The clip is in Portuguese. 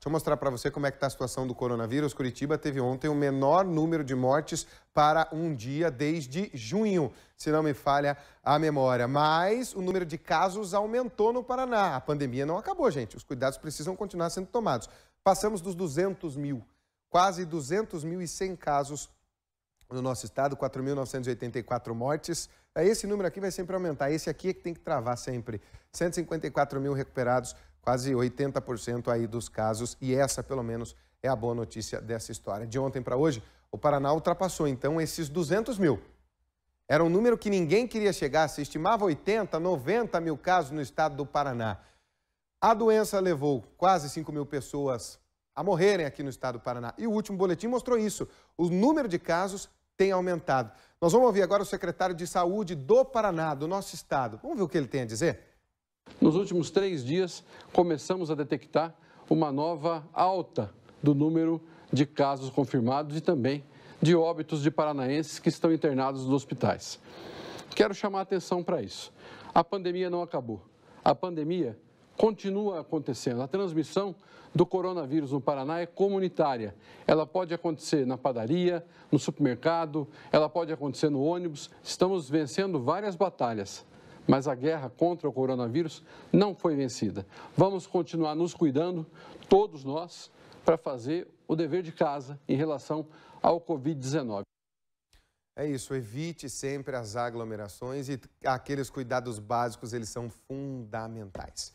Deixa eu mostrar para você como é que está a situação do coronavírus. Curitiba teve ontem o menor número de mortes para um dia desde junho, se não me falha a memória. Mas o número de casos aumentou no Paraná. A pandemia não acabou, gente. Os cuidados precisam continuar sendo tomados. Passamos dos 200 mil, quase 200 mil e 100 casos no nosso estado, 4.984 mortes. É, esse número aqui vai sempre aumentar. Esse aqui é que tem que travar sempre. 154 mil recuperados, quase 80% aí dos casos, e essa, pelo menos, é a boa notícia dessa história. De ontem para hoje, o Paraná ultrapassou, então, esses 200 mil. Era um número que ninguém queria chegar, se estimava 80, 90 mil casos no estado do Paraná. A doença levou quase 5 mil pessoas a morrerem aqui no estado do Paraná. E o último boletim mostrou isso. O número de casos tem aumentado. Nós vamos ouvir agora o secretário de Saúde do Paraná, do nosso estado. Vamos ver o que ele tem a dizer? Nos últimos três dias, começamos a detectar uma nova alta do número de casos confirmados e também de óbitos de paranaenses que estão internados nos hospitais. Quero chamar a atenção para isso. A pandemia não acabou. A pandemia continua acontecendo. A transmissão do coronavírus no Paraná é comunitária. Ela pode acontecer na padaria, no supermercado, ela pode acontecer no ônibus. Estamos vencendo várias batalhas mas a guerra contra o coronavírus não foi vencida. Vamos continuar nos cuidando, todos nós, para fazer o dever de casa em relação ao Covid-19. É isso, evite sempre as aglomerações e aqueles cuidados básicos, eles são fundamentais.